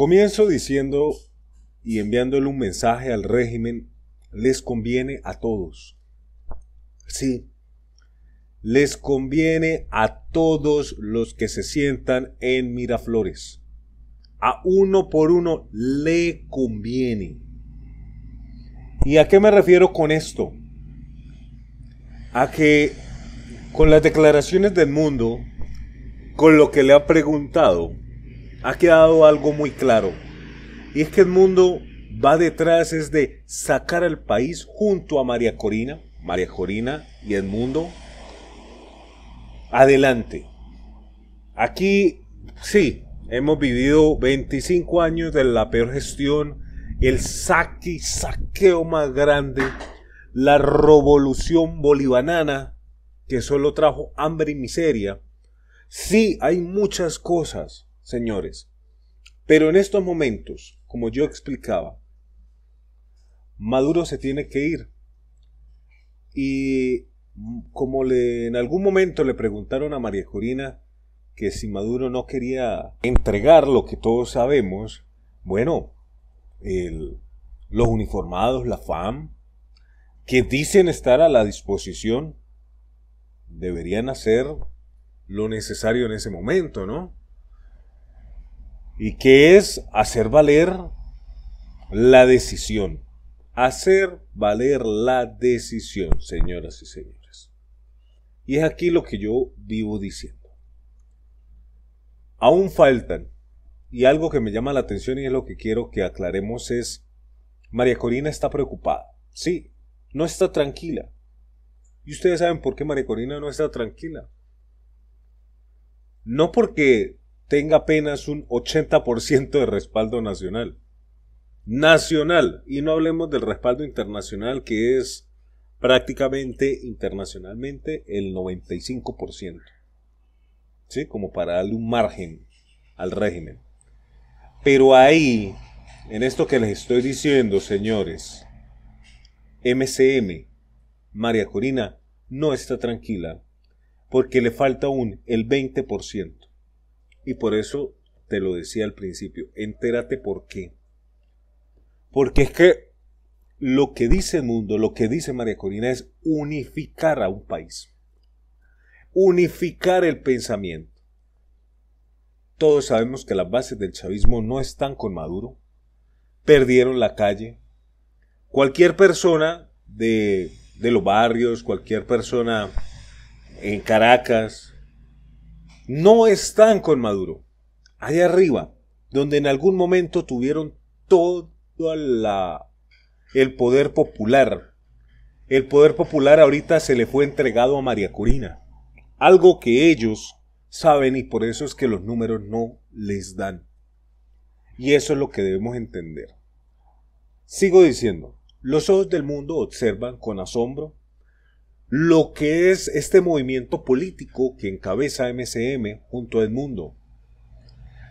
Comienzo diciendo y enviándole un mensaje al régimen, les conviene a todos. Sí, les conviene a todos los que se sientan en Miraflores. A uno por uno le conviene. ¿Y a qué me refiero con esto? A que con las declaraciones del mundo, con lo que le ha preguntado, ha quedado algo muy claro. Y es que el mundo va detrás es de sacar al país junto a María Corina, María Corina y el mundo, adelante. Aquí, sí, hemos vivido 25 años de la peor gestión, el saque saqueo más grande, la revolución bolivanana, que solo trajo hambre y miseria. Sí, hay muchas cosas señores. Pero en estos momentos, como yo explicaba, Maduro se tiene que ir. Y como en algún momento le preguntaron a María Corina que si Maduro no quería entregar lo que todos sabemos, bueno, los uniformados, la FAM, que dicen estar a la disposición, deberían hacer lo necesario en ese momento, ¿no? y que es hacer valer la decisión. Hacer valer la decisión, señoras y señores. Y es aquí lo que yo vivo diciendo. Aún faltan, y algo que me llama la atención y es lo que quiero que aclaremos es, María Corina está preocupada. Sí, no está tranquila. Y ustedes saben por qué María Corina no está tranquila. No porque tenga apenas un 80% de respaldo nacional. Nacional. Y no hablemos del respaldo internacional, que es prácticamente internacionalmente el 95%. ¿Sí? Como para darle un margen al régimen. Pero ahí, en esto que les estoy diciendo, señores, MCM, María Corina, no está tranquila porque le falta aún el 20%. Y por eso te lo decía al principio, entérate por qué. Porque es que lo que dice el mundo, lo que dice María Corina es unificar a un país. Unificar el pensamiento. Todos sabemos que las bases del chavismo no están con Maduro. Perdieron la calle. Cualquier persona de, de los barrios, cualquier persona en Caracas, no están con Maduro. Allá arriba, donde en algún momento tuvieron todo el poder popular. El poder popular ahorita se le fue entregado a María Corina. Algo que ellos saben y por eso es que los números no les dan. Y eso es lo que debemos entender. Sigo diciendo, los ojos del mundo observan con asombro lo que es este movimiento político que encabeza MCM junto al mundo,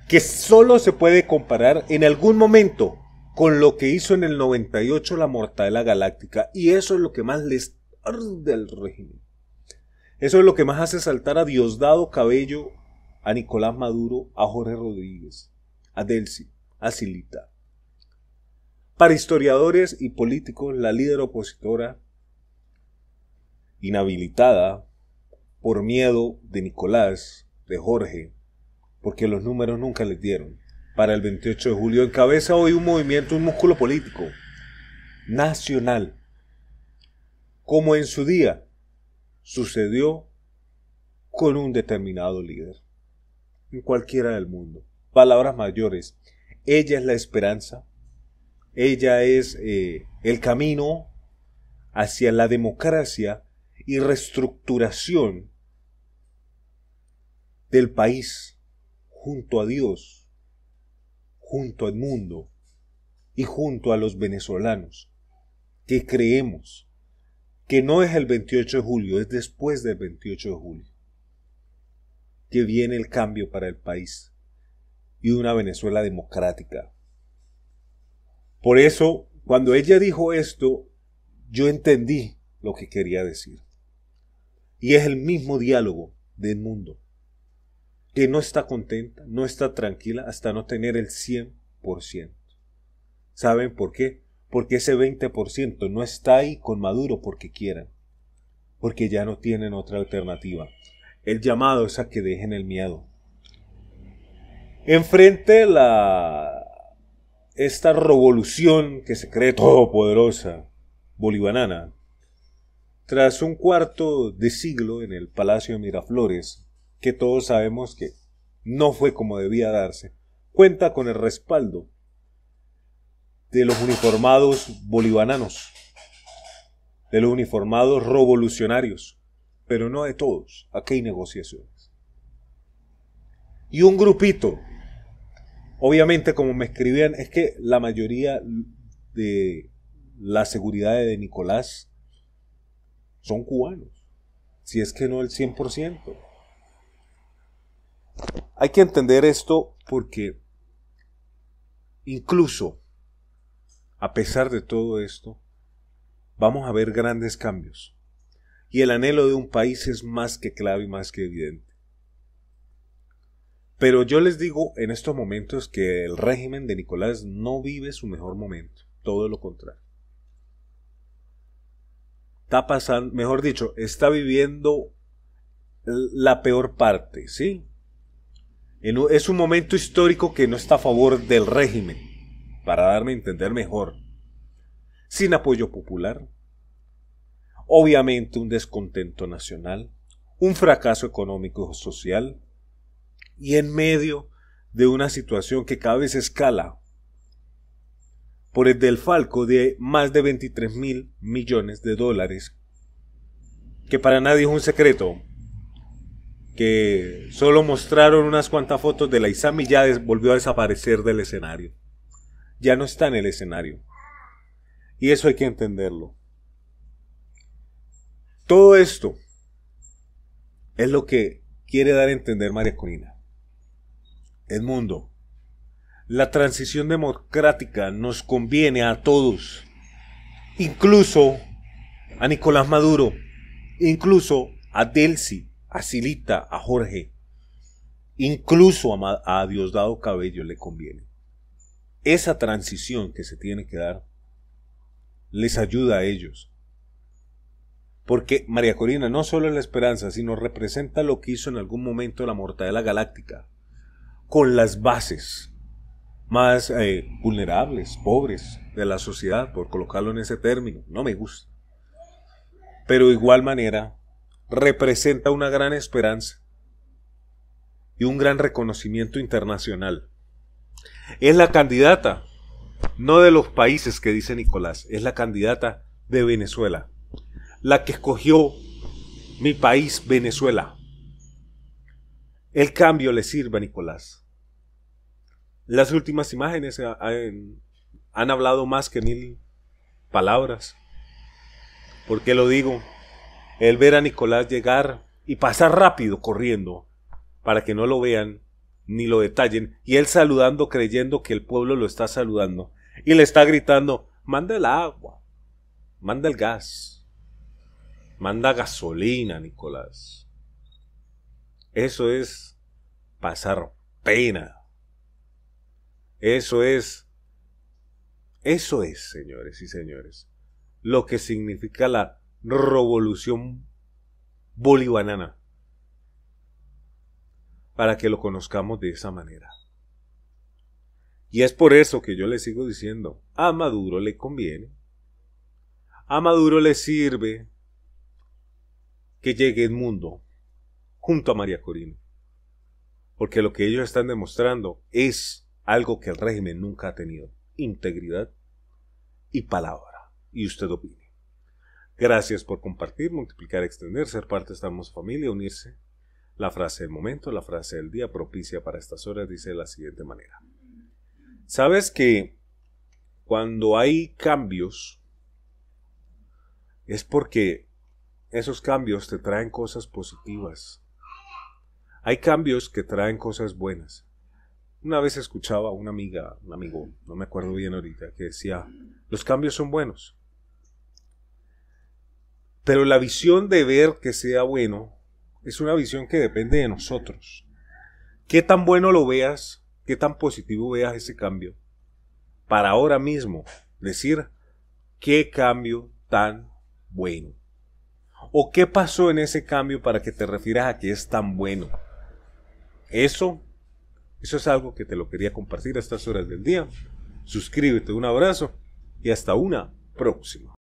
que solo se puede comparar en algún momento con lo que hizo en el 98 la Mortadela Galáctica, y eso es lo que más les arde al régimen. Eso es lo que más hace saltar a Diosdado Cabello, a Nicolás Maduro, a Jorge Rodríguez, a Delcy, a Silita. Para historiadores y políticos, la líder opositora inhabilitada por miedo de Nicolás, de Jorge, porque los números nunca les dieron. Para el 28 de julio encabeza hoy un movimiento, un músculo político nacional, como en su día sucedió con un determinado líder, en cualquiera del mundo. Palabras mayores, ella es la esperanza, ella es eh, el camino hacia la democracia y reestructuración del país junto a Dios, junto al mundo y junto a los venezolanos que creemos que no es el 28 de julio, es después del 28 de julio que viene el cambio para el país y una Venezuela democrática. Por eso, cuando ella dijo esto, yo entendí lo que quería decir. Y es el mismo diálogo del mundo, que no está contenta, no está tranquila hasta no tener el 100%. ¿Saben por qué? Porque ese 20% no está ahí con Maduro porque quieran, porque ya no tienen otra alternativa. El llamado es a que dejen el miedo. Enfrente la esta revolución que se cree todopoderosa bolivariana, tras un cuarto de siglo en el Palacio de Miraflores, que todos sabemos que no fue como debía darse, cuenta con el respaldo de los uniformados bolivianos, de los uniformados revolucionarios, pero no de todos. Aquí hay negociaciones. Y un grupito, obviamente como me escribían, es que la mayoría de la seguridad de Nicolás son cubanos, si es que no el 100%. Hay que entender esto porque incluso a pesar de todo esto, vamos a ver grandes cambios. Y el anhelo de un país es más que clave y más que evidente. Pero yo les digo en estos momentos que el régimen de Nicolás no vive su mejor momento, todo lo contrario está pasando, mejor dicho, está viviendo la peor parte, ¿sí? Es un momento histórico que no está a favor del régimen, para darme a entender mejor. Sin apoyo popular, obviamente un descontento nacional, un fracaso económico y social, y en medio de una situación que cada vez escala por el del Falco de más de 23 mil millones de dólares. Que para nadie es un secreto. Que solo mostraron unas cuantas fotos de la ISAM y ya volvió a desaparecer del escenario. Ya no está en el escenario. Y eso hay que entenderlo. Todo esto es lo que quiere dar a entender María Corina. Edmundo. La transición democrática nos conviene a todos, incluso a Nicolás Maduro, incluso a Delcy, a Silita, a Jorge, incluso a, Diosdado Cabello le conviene. Esa transición que se tiene que dar les ayuda a ellos. Porque María Corina no solo es la esperanza, sino representa lo que hizo en algún momento la Mortadela Galáctica, con las bases más eh, vulnerables, pobres de la sociedad, por colocarlo en ese término. No me gusta. Pero de igual manera, representa una gran esperanza y un gran reconocimiento internacional. Es la candidata, no de los países que dice Nicolás, es la candidata de Venezuela, la que escogió mi país, Venezuela. El cambio le sirve a Nicolás. Las últimas imágenes eh, han hablado más que mil palabras. ¿Por qué lo digo? El ver a Nicolás llegar y pasar rápido corriendo para que no lo vean ni lo detallen, y él saludando creyendo que el pueblo lo está saludando, y le está gritando, manda el agua, manda el gas, manda gasolina, Nicolás. Eso es pasar pena. Eso es, eso es, señores y señores, lo que significa la revolución bolivanana. Para que lo conozcamos de esa manera. Y es por eso que yo le sigo diciendo, a Maduro le conviene, a Maduro le sirve que llegue el mundo junto a María Corina. Porque lo que ellos están demostrando es algo que el régimen nunca ha tenido, integridad y palabra. Y usted opine. Gracias por compartir, multiplicar, extender, ser parte, de estamos familia, unirse. La frase del momento, la frase del día propicia para estas horas dice de la siguiente manera. Sabes que cuando hay cambios es porque esos cambios te traen cosas positivas. Hay cambios que traen cosas buenas. Una vez escuchaba a una amiga, un amigo, no me acuerdo bien ahorita, que decía, los cambios son buenos. Pero la visión de ver que sea bueno es una visión que depende de nosotros. ¿Qué tan bueno lo veas? ¿Qué tan positivo veas ese cambio? Para ahora mismo, decir, qué cambio tan bueno. ¿O qué pasó en ese cambio para que te refieras a que es tan bueno? Eso eso es algo que te lo quería compartir a estas horas del día. Suscríbete, un abrazo y hasta una próxima.